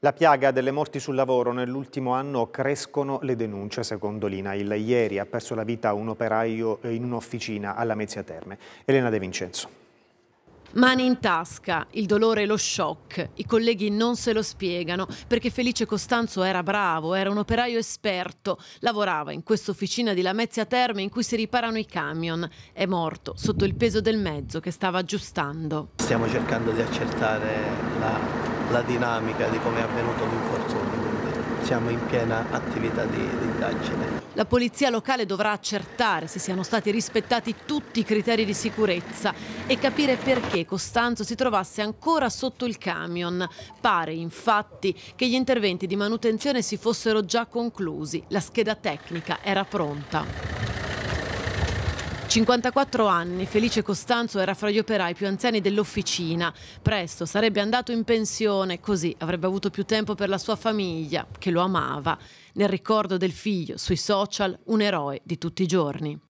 La piaga delle morti sul lavoro nell'ultimo anno crescono le denunce, secondo l'INAIL. Ieri ha perso la vita un operaio in un'officina alla Mezzia Terme. Elena De Vincenzo. Mani in tasca, il dolore e lo shock. I colleghi non se lo spiegano perché Felice Costanzo era bravo, era un operaio esperto, lavorava in questa officina di Lamezia Terme in cui si riparano i camion. È morto sotto il peso del mezzo che stava aggiustando. Stiamo cercando di accertare la, la dinamica di come è avvenuto l'infortunio siamo in piena attività di, di indagine. La polizia locale dovrà accertare se siano stati rispettati tutti i criteri di sicurezza e capire perché Costanzo si trovasse ancora sotto il camion. Pare infatti che gli interventi di manutenzione si fossero già conclusi, la scheda tecnica era pronta. 54 anni, Felice Costanzo era fra gli operai più anziani dell'officina. Presto sarebbe andato in pensione, così avrebbe avuto più tempo per la sua famiglia, che lo amava. Nel ricordo del figlio, sui social, un eroe di tutti i giorni.